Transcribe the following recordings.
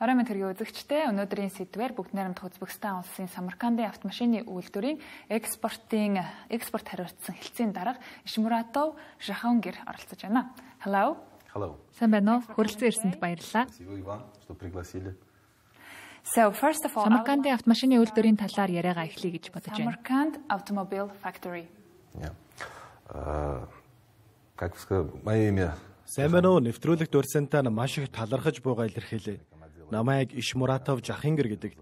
Орой мэнд хэргийн үзэгчтэй өнөөдрийн сэдвээр бүгд найрамдах Үзбекистан улсын Самаркандын автомашины үйлдвэрийн экспортын экспорт хариуцсан хэлцээний дарга Ишмуратов Жахангир оролцож байна. Hello. Hello. Сайн байна уу? Хөрөлцөн ирсэнд баярлалаа. So first of all Самаркандын автомашины үйлдвэрийн талаар яриагаа эхлэе гэж бодож байна. Самарканд Automobile Factory. Yeah. Uh, как сказать, мое имя Сайн байна уу? Нэвтрүүлэгт урьсантаа маш их талархаж байгаа илэрхийлээ. Намайг Ишмуратов Жахингер гэдэг.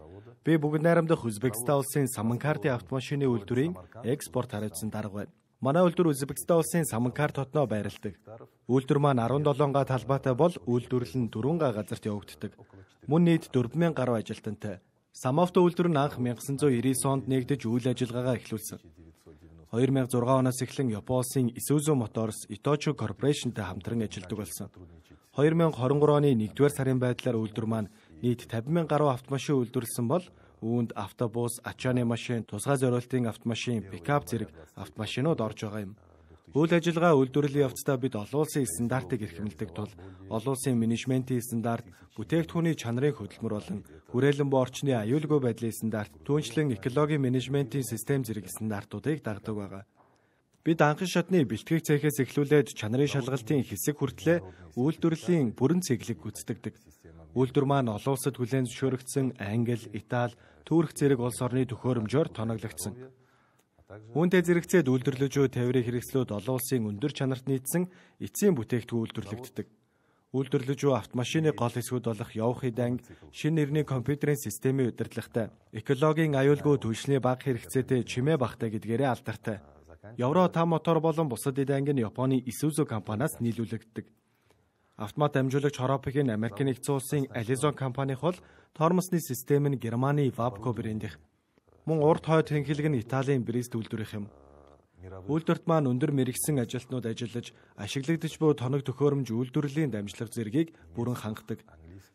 Би бүгд найрамдах Узбекистан улсын Саманкарты автомашины үйлдвэрийн экспорт хариуцсан дарга байна. Манай үйлдвэр Узбекистан улсын Саманкар дотноо байрладаг. Үйлдвэр маань 17 га талбайтай бол үйлдвэрлэл нь 4 га газарт явагддаг. Мөн нийт 4000 гаруй ажилтнтай. Самавто үйлдвэр нь анх 1999 онд нэгдэж үйл ажиллагаагаа эхлүүлсэн. 2006 оноос эхлэн Японы Isuzu Motors Itochu Corporation-тэй хамтран ажилладаг болсон. 2023 оны 1-р сарын байдлаар үйлдвэр маань нийт 50,000 гаруй автомашин үйлдвэрлсэн бол үүнд автобус, ачааны машин, тусгай зориултын автомашин, пикап зэрэг автомашинууд орж байгаа юм. Үйл ажиллагаа үйлдвэрлэлийн явцдаа бид олон улсын стандартыг эрхэмлэдэг тул олон улсын менежментийн стандарт, бүтээгдэхүүний чанарын хөдөлмөр болон хүрээлэн буй орчны аюулгүй байдлын стандарт, түүнчлэн экологийн менежментийн систем зэрэг стандартуудыг дагдаг байгаа. Бид анхан шатны бэлтгэх цехээс эхлүүлээд чанарын шалгалтын хэсэг хүртлээр үйлдвэрлэлийн бүрэн цэглэг гүйцэтгэдэг. Үйлдвэр маань олон улсад хүлээн зөвшөөрөгдсөн Англи, Итали, Түрк зэрэг улс орны төхөөрөмжөөр тоноглогдсон. Үүнтэй зэрэгцээд үйлдвэрлэжүү тавирын хэрэгслүүд олон улсын өндөр чанарт нийцсэн эцсийн бүтээгдэхүүн үйлдвэрлэгддэг. Үйлдвэрлэжүү автомашины гол хэсгүүд болох явах хідэнг, шинэ нэрний компьютерийн системийн удирдлагатай, экологийн аюулгүй түлшний баг хэрэгцээтэй чимээ багтай гэдгээрээ алдартай. Евро 5 мотор болон бусад хідэнг нь Японы Isuzu компаниас нийлүүлэгддэг. Автомат дамжуулагч Хоропигийн Америк нэгдсэн улсын Allison компаних бол тормосны систем нь Германы Wabco брэндийн мөн урд хойд хэнхэлэг нь Италийн Брест үйлдвэрийнх юм. Үйлдвэрт маань өндөр мэрэгсэн ажилтнууд ажиллаж ашиглагдаж буй тоног төхөөрөмж үйлдвэрлэлийн дамжлах зэргийг бүрэн хангадаг.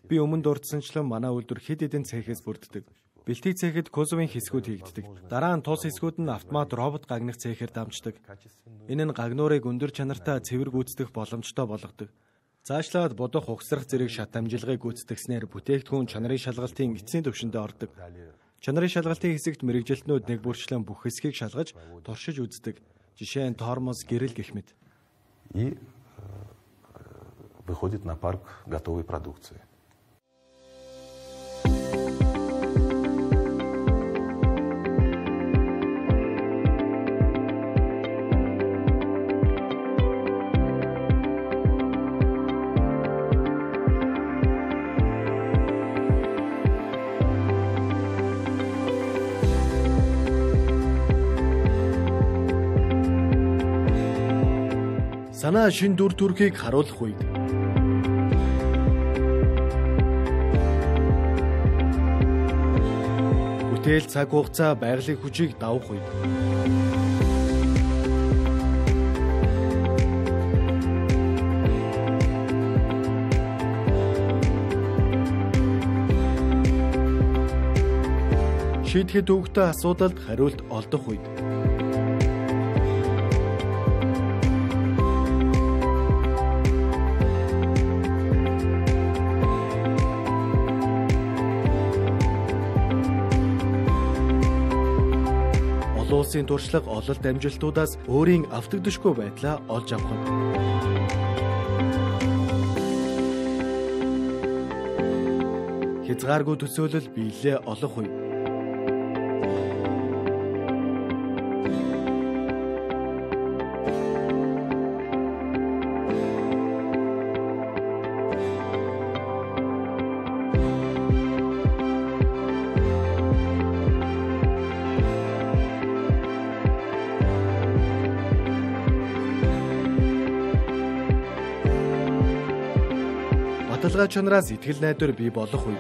Би өмнө дурдсанчлан манай үйлдвэр хэд хэдэн цехээс бүрддэг. Бэлтгий цэхэд кузовын хэсгүүд хийгддэг. Дараа нь тус хэсгүүд нь автомат робот гагнах цэхээр дамждаг. Энэ нь гагнуурыг өндөр чанартай цэвэр гүйцэтгэх боломжтой болгодог. Цаашлаад бодох угсрах зэрэг шат амжилгыг гүйцэтгснээр бүтээгдэхүүн чанарын шалгалтын эцсийн түвшиндээ ордог. Чанарын шалгалтын хэсэгт мэрэгжилтнүүд нэг бүрчлэн бүх хэсгийг шалгаж туршиж үздэг. Жишээ нь тормоз, гэрэл гэх мэт. И э, выходит на парк готовой продукции. санаа шин дүр төрхийг харуулах үед бүтээл цаг хугацаа байгалийн хүчийг давах үед шийдэхэд өгдөг асуудалд хариулт олдох үед улсын туршлага ололт амжилтуудаас өөрийн автагдшгүй байдлаа олж авах нь. хязгааргүй төсөөлөл биелээ олох үе. байгаа чунараас итгэл найдвар бий болох үе.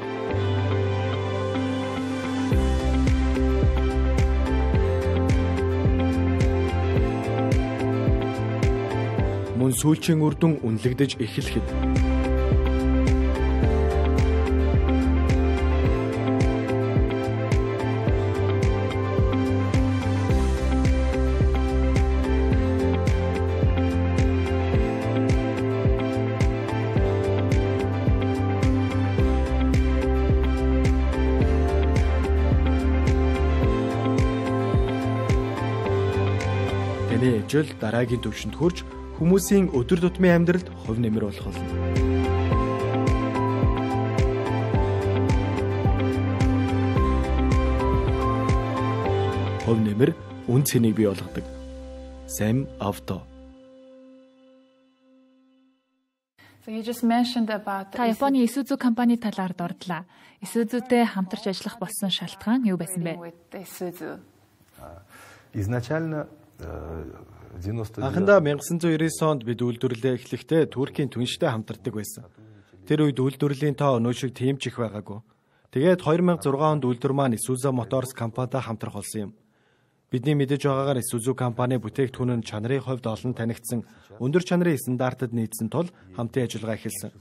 Мөн сүүлчийн үр дүн үнэлэгдэж эхлэхэд хөгжил дараагийн түвшинд хүрч хүмүүсийн өдөр тутмын амьдралд хувь нэмэр болох болно. Хувь нэмэр үн цэнийг бий болгодог. Sam Avto So you just mentioned about Та Японы Isuzu компани талаар дурдлаа. Isuzu-тэй хамтарч ажиллах болсон шалтгаан юу байсан бэ? Изначально э, 90-аад Анхандаа 1999 онд бид үйлдвэрлэлээ эхлэхдээ Туркийн түнштэй хамтардаг байсан. Тэр үед үйлдвэрлэлийн тоо өнөө шиг тийм ч их байгаагүй. Тэгээд 2006 онд үйлдвэр маань Isuzu Motors компанитай хамтрах болсон юм. Бидний мэдэж байгаагаар Isuzu компани бүтээгдэхүүн нь чанарын хувьд олон танигдсан өндөр чанарын стандартад нийцсэн тул хамтын ажиллагаа эхэлсэн.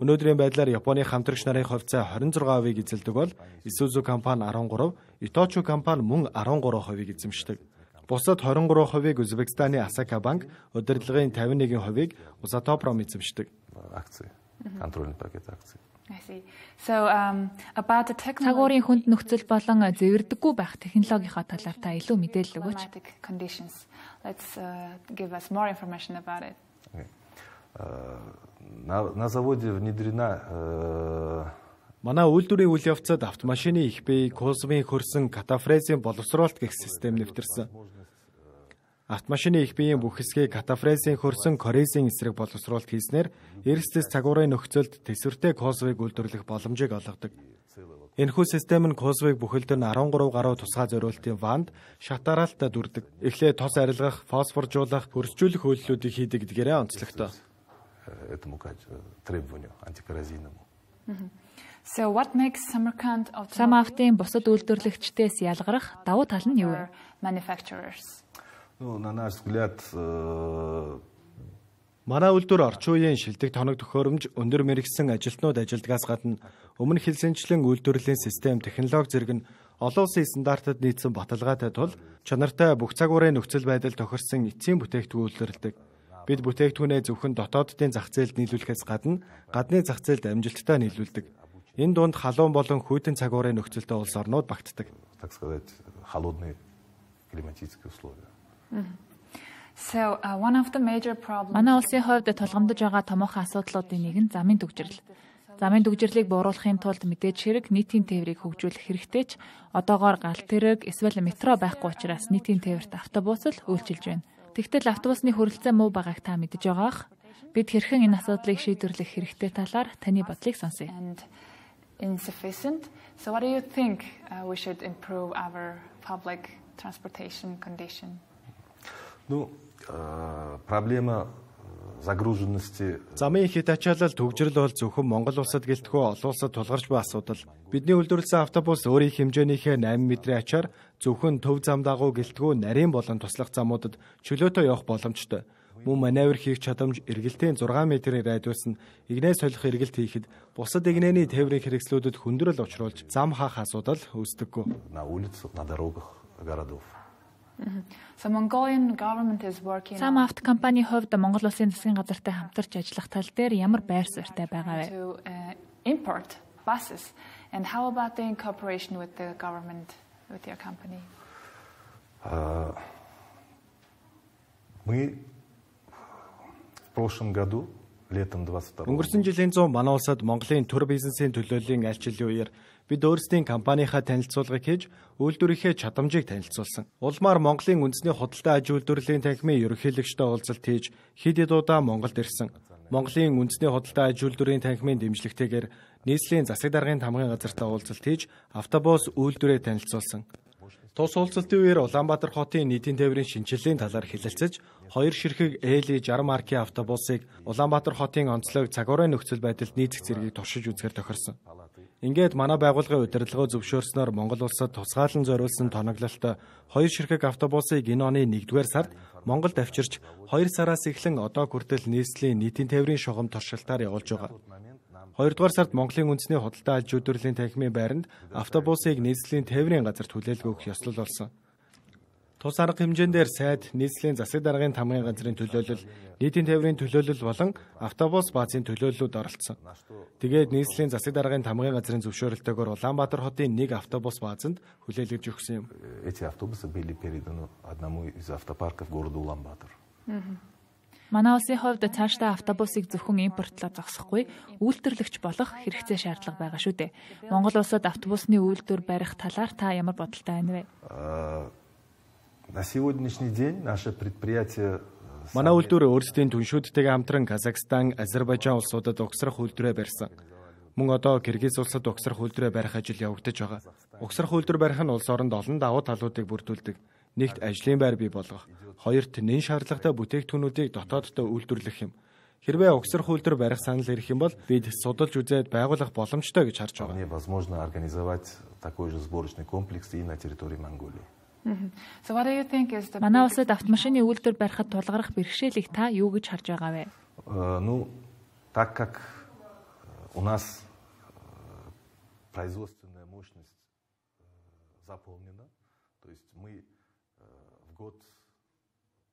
Өнөөдрийн байдлаар Японы хамтрагч нарын хувьцаа 26%-ийг эзэлдэг бол Isuzu компани 13, Itochu компани мөн 13%-ийг эзэмшдэг. Бусад 23%-ийг Узбекистаны Асака банк, удирдлагын 51%-ийг Uzatoprom эзэмшдэг. Акци. Контрольный пакет акций. So um about the technology цагуурийн хүнд нөхцөл болон зэвэрдэггүй байх технологийнхаа талаар та илүү мэдээлэл өгөөч. Conditions. Let's uh, give us more information about it. Э, на на заводе внедрена э, Манай үйлдвэрийн үйл явцад автомашины их бий, кузовын хөрсөн, катафрезийн боловсруулалт гэх систем нэвтэрсэн. Автомашины их биеийн бүх хэсгийг катафрезийн хөрсөн корейзийн эсрэг боловсруулалт хийснээр эрсдэс цагуурын нөхцөлд тесвэртэй козвыг үйлдвэрлэх боломжийг олгодог. Энэхүү систем нь козвыг бүхэлд нь 13 гаруй тусгай зориултын ванд шатараалтад дүрдэг. Эхлээ тос арилгах, фосфоржуулах, хөрсжүүлэх үйлдэлүүдийг хийдэг гэдгээрээ онцлогтой. этому э, требованию антикоррозийному. So what makes Samarkand of Самавтын бусад үйлдвэрлэгчдээс ялгарх давуу тал нь юу вэ? Manufacturers Ну, на наш взгляд, э, Манай үйлдвэр орчин үеийн шилдэг тоног төхөөрөмж өндөр мэрэгсэн ажилтнууд ажилдгаас гадна өмнө хэлсэнчлэн үйлдвэрлэлийн систем технологи зэрэг нь олон улсын стандартад нийцсэн баталгаатай тул чанартай бүх цагуурын нөхцөл байдал тохирсон эцсийн бүтээгдэхүүн үйлдвэрлэдэг. Бид бүтээгдэхүүнээ зөвхөн дотооддын зах зээлд нийлүүлэхээс гадна гадны зах зээлд амжилттай нийлүүлдэг. Энэ дунд халуун болон хүйтэн цагуурын нөхцөлтэй улс орнууд багтдаг. Так сказать, холодные климатические условия. So uh, one of the major problems Манай улсын хувьд тулгамдж байгаа томоохон асуудлуудын нэг нь замын түгжрэл. Замын түгжрэлийг бууруулахын тулд мэдээж хэрэг нийтийн тээврийг хөгжүүлэх хэрэгтэй ч одоогоор гал тэрэг эсвэл метро байхгүй учраас нийтийн тээврт автобус л үйлчилж байна. Тэгтэл автобусны хөрөлцөө муу байгааг та мэдж байгаах. Бид хэрхэн энэ асуудлыг шийдвэрлэх хэрэгтэй талаар таны бодлыг сонсъё. Insufficient. So what do you think uh, we should improve our public transportation condition? Ну, проблема загруженности. Замын хэд ачаалал төвжирл бол зөвхөн Монгол улсад гэлтгүй олон улсад тулгарч буй асуудал. Бидний үйлдвэрлэсэн автобус өөрийн хэмжээнийхээ 8 метрийн ачаар зөвхөн төв зам дагуу гэлтгүй нарийн болон туслах замуудад чөлөөтэй явах боломжтой. Мөн маневр хийх чадамж эргэлтийн 6 метрийн радиус нь игнээ солих эргэлт хийхэд бусад игнээний тээврийн хэрэгслүүдэд хүндрэл учруулж зам хаах асуудал үүсдэггүй. На улицах, на дорогах городов Mm-hmm. So Mongolian government is working Сам авт компани хувьд Монгол улсын засгийн газартай хамтарч ажиллах тал дээр ямар байр суурьтай байгаа вэ? Uh, import buses and how about the cooperation with the government with your company? А uh, мы в прошлом году летом 22 Өнгөрсөн жилийн 100 манай улсад Монголын төр бизнесийн төлөөллийн альчлалын үеэр бид өөрсдийн компанийнхаа танилцуулгыг хийж үйлдвэрийнхээ чадамжийг танилцуулсан. Улмаар Монголын үндэсний худалдаа аж үйлдвэрлэлийн танхимын ерөнхийлөгчтэй уулзалт хийж хэд хэд удаа Монголд ирсэн. Монголын үндэсний худалдаа аж үйлдвэрийн танхимын дэмжлэгтэйгээр нийслэлийн засаг даргын тамгын газартаа уулзалт хийж автобус үйлдвэрээ танилцуулсан. Тус уулзалтын үеэр Улаанбаатар хотын нийтийн тээврийн шинжилгээний талаар хэлэлцэж, хоёр ширхэг ЭЛ60 маркийн автобусыг Улаанбаатар хотын онцлог цаг уурын нөхцөл байдалд нийцэх зэргийг туршиж үзэхээр тохирсон. Ингээд манай байгууллагын удирдлагаа зөвшөөрснөөр Монгол улсад тусгаалan зориулсан тоноглолт хоёр ширхэг автобусыг энэ оны 1-р сард Монголд авчирч 2 сараас эхлэн одоо хүртэл нийслэлийн нийтийн тээврийн шугам туршилтаар явуулж байгаа. 2-р сард Монголын үндэсний худалдаа аж үйлдвэрлэлийн танхимын байранд автобусыг нийслэлийн тээврийн газарт хүлээлгөөх ёслол болсон. Тус арга хэмжээндээр сайд, нийслэлийн засаг даргын тамгын газрын төлөөлөл, нийтийн тээврийн төлөөлөл болон автобус баазын төлөөллүүд оролцсон. Тэгээд нийслэлийн засаг даргын тамгын газрын зөвшөөрөлтөөр Улаанбаатар хотын нэг автобус баазанд хүлээлгэж өгсөн юм. Э, эти автобусы были переданы одному из автопарков города Улаанбаатар. Манай улсын хувьд цаашдаа автобусыг зөвхөн импортлоо зогсохгүй үйлдвэрлэгч болох хэрэгцээ шаардлага байгаа шүү дээ. Монгол улсад автобусны үйлдвэр барих талаар та ямар бодолтой байна вэ? Э, На сегодняшний день наше предприятие э, Манай үйлдвэр өөрсдийн түншүүдтэйгээ хамтран Казахстан, Азербайджан улсуудад угсрах үйлдвэрээ барьсан. Мөн одоо Киргиз улсад угсрах үйлдвэрээ барих ажил явагдаж байгаа. Угсрах үйлдвэр барих нь улс оронд олон давуу талуудыг бүрдүүлдэг. Нэгт ажлын байр бий болгох, хоёрт нэн шаардлагатай бүтээгдэхүүнүүдийг дотооддоо үйлдвэрлэх юм. Хэрвээ угсрах үйлдвэр барих санал ирэх юм бол бид судалж үзээд байгуулах боломжтой гэж харж байгаа. Возможно организовать такой же сборочный комплекс и на территории Монголии. Манай улсад автомашины үйлдвэр барихад тулгарх бэрхшээлийг та юу гэж харж байгаа вэ? Э, ну, так как э, у нас э, производственная мощность заполнена, то есть мы в год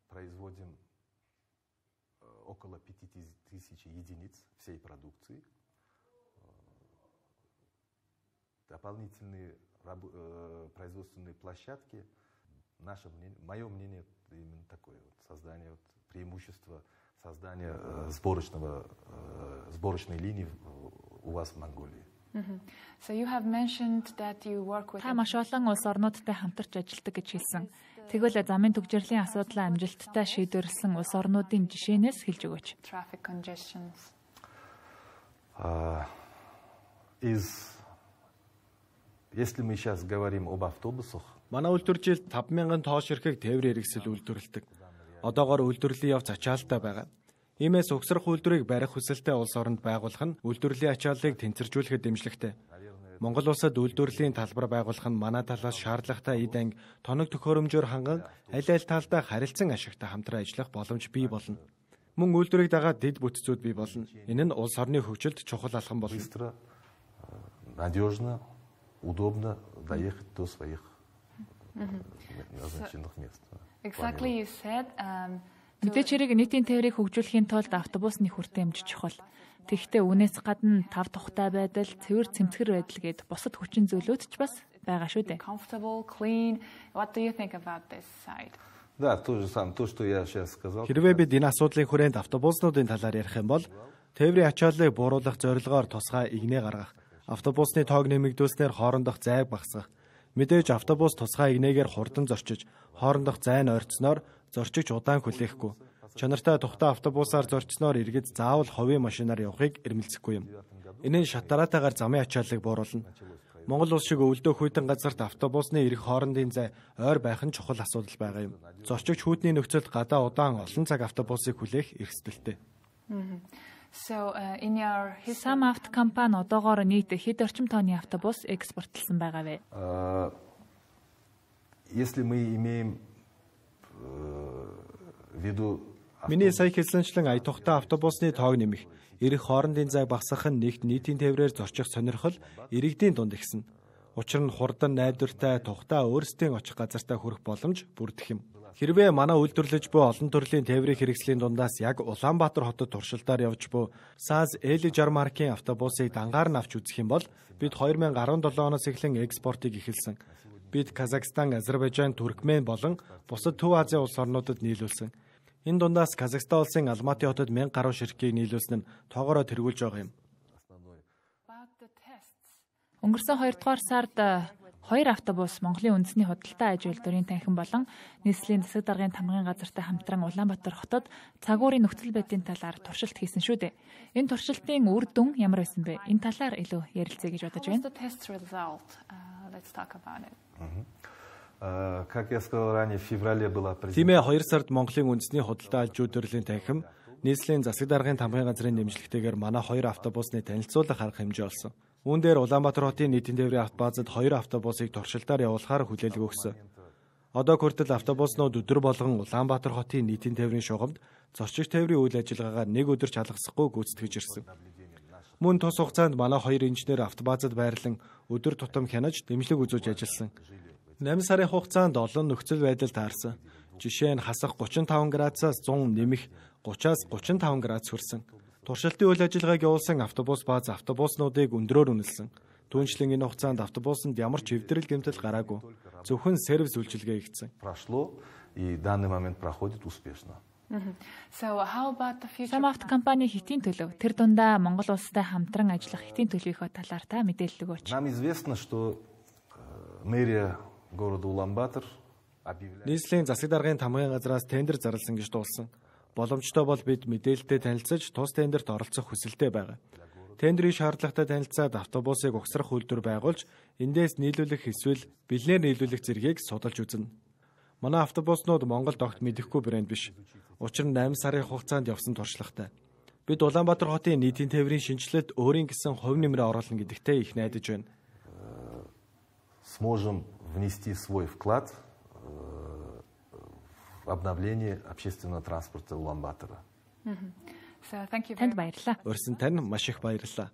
производим около 5000 единиц всей продукции. Дополнительные производственные площадки – наше мнение, мое мнение именно такое, вот, создание вот, преимущества, создание э, сборочного, э, сборочной линии у вас в Монголии. Та маш олон улс орнуудтай хамтарч ажилладаг гэж хэлсэн. Тэгвэл замын түгжрлийн асуудлаа амжилттай шийдвэрлсэн улс орнуудын жишээнээс хэлж өгөөч. Traffic congestions. Uh, is Если мы сейчас говорим об автобусах. Манай үйлдвэржил 5000 тоо ширхэг тээврийн хэрэгсэл үйлдвэрлэдэг. Одоогоор үйлдвэрлэлийн явц ачаалттай байгаа. Иймээс угсрах үйлдвэрийг барих хүсэлтэй улс оронд байгуулах нь үйлдвэрлэлийн ачааллыг тэнцвэржүүлэхэд дэмжлэгтэй. Монгол улсад үйлдвэрлэлийн талбар байгуулах нь манай талаас шаардлагатай эд анги тоног төхөөрөмжөөр ханган аль аль талдаа харилцан ашигтай хамтран ажиллах боломж бий болно. Мөн үйлдвэрийг дагаад дэд бүтцүүд бий болно. Энэ нь улс орны хөгжилд чухал алхам болно э, надежно удобно доехать до своих назначенных мест. Exactly you said um Мэдээж хэрэг нийтийн тээврийг хөгжүүлэхийн тулд автобусны хүртээмж чухал. Тэгэхдээ үүнээс гадна тав тухтай байдал, цэвэр цэмцгэр байдал гээд бусад хүчин зүйлүүд ч бас байгаа шүү дээ. Comfortable, clean. What do you think about this side? Да, то же самое, то, что я сейчас сказал. Хэрвээ бид энэ асуудлыг хүрээнд автобуснуудын талаар ярих юм бол тээврийн ачааллыг бууруулах зорилгоор тусгай игнээ гаргах автобусны тоог нэмэгдүүлснээр хоорондох зайг багасгах. Мэдээж автобус тусгай игнээгээр хурдан зорчиж, хоорондох зай нь ойрцсноор зорчиж удаан хүлээхгүй. Чанартай тухтай автобусаар зорчсноор иргэд заавал ховын машинаар явахыг эрмэлзэхгүй юм. Энэ нь шатараатаагаар замын ачааллыг бууруулна. Монгол улс шиг өвөлдөө хүйтэн газарт автобусны ирэх хоорондын зай ойр байх нь чухал асуудал байгаа юм. Зорчигч хүүдний нөхцөлд гадаа удаан олон цаг автобусыг хүлээх эрсдэлтэй. Аа. So uh, in your Sam авт компани одоогоор нийт хэд орчим тооны автобус экспортлсон байгаа вэ? Uh, если мы имеем э, в виду Миний сая хэлсэнчлэн ая тухтай автобусны тоог нэмэх, эрэх хоорондын зай багасгах нь нэгт нийтийн тээврээр зорчих сонирхол иргэдийн дунд ихсэн. Учир нь хурдан найдвартай тухтай өөрсдийн очих газартаа хүрэх боломж бүрдэх юм. Хэрвээ манай үйлдвэрлэж буй олон төрлийн тээврийн хэрэгслийн дундаас яг Улаанбаатар хотод туршилтаар явж буй SAS L60 маркийн автобусыг дангаар нь авч үзэх юм бол бид 2017 оноос эхлэн экспортыг эхэлсэн. Бид Казахстан, Азербайджан, Туркмен болон бусад Төв Азийн улс орнуудад нийлүүлсэн. Энэ дундаас Казахстан улсын Алматы хотод 1000 гаруй ширхгийг нийлүүлсэн нь тоогоороо тэргүүлж байгаа юм. Өнгөрсөн 2 дугаар сард Хоёр автобус Монголын үндэсний худалдаа аж үйлдвэрийн танхим болон нийслэлийн засаг даргын тамгын газартай хамтран Улаанбаатар хотод цагуурийн нөхцөл байдлын талаар туршилт хийсэн шүү дээ. Энэ туршилтын үр дүн ямар байсан бэ? Энэ талаар илүү ярилцъя гэж бодож байна. Uh, uh, Тиймээ 2 сард Монголын үндэсний худалдаа аж үйлдвэрлэлийн танхим нийслэлийн засаг даргын тамгын газрын дэмжлэгтэйгээр манай хоёр автобусны танилцуулга харах хэмжээ олсон. Үүн дээр Улаанбаатар хотын нийтийн тээврийн автобазад 2 автобусыг туршилтаар явуулахаар хүлээлгээ өгсөн. Одоо хүртэл автобуснууд өдөр болгон Улаанбаатар хотын нийтийн тээврийн шугамд зорчигч тээврийн үйл ажиллагаагаар нэг өдөр чалгасахгүй гүйцэтгэж ирсэн. Мөн тус хугацаанд манай хоёр инженер автобазад байрлан өдөр тутам хянаж дэмжлэг үзүүлж ажилласан. 8 сарын хугацаанд олон нөхцөл байдал таарсан. Жишээ нь хасах 35 градусаас 100 нэмэх 30-аас 35 градус хүрсэн. Туршилтын үйл ажиллагааг явуулсан автобус бааз автобуснуудыг өндрөөр үнэлсэн. Түүнчлэн энэ хугацаанд автобусанд ямар ч хэвдрэл гэмтэл гараагүй. Зөвхөн сервис үйлчилгээ хийгдсэн. Прошло и данный момент проходит успешно. Сам авто компани хэтийн төлөв тэр дундаа Монгол улстай хамтран ажиллах хэтийн төлөвийнхөө талаар та мэдээлэл өгөөч. Нам известно, что э, мэрия города Улан-Батор Нийслэлийн засаг даргын тамгын газраас тендер зарласан гэж дуулсан. Боломжтой бол бид мэдээлэлтэй танилцаж тус тендерт оролцох хүсэлтэй байгаа. Тендерийн шаардлагатай танилцаад автобусыг угсрах үйлдвэр байгуулж, эндээс нийлүүлэх эсвэл бэлнээр нийлүүлэх зэргийг судалж үзнэ. Манай автобуснууд Монголд огт мэдэхгүй брэнд биш. Учир нь 8 сарын хугацаанд явсан туршлагатай. Бид Улаанбаатар хотын нийтийн тээврийн шинжилэлт өөрийн гэсэн хувь нэмрээ оруулна гэдэгтээ их найдаж байна. Сможем внести свой вклад обновлении общественного транспорта Улан-Батора. Танд баярлалаа. Урьсан тань маш их баярлалаа.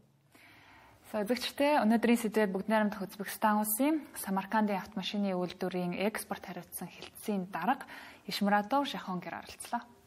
Зөвчтэй өнөөдрийн сэдвээр бүгд найрамдах Үзбекистан улсын Самаркандын автомашины үйлдвэрийн экспорт хариуцсан хилцээний дарга Ишмуратов Шахонгер оролцлоо.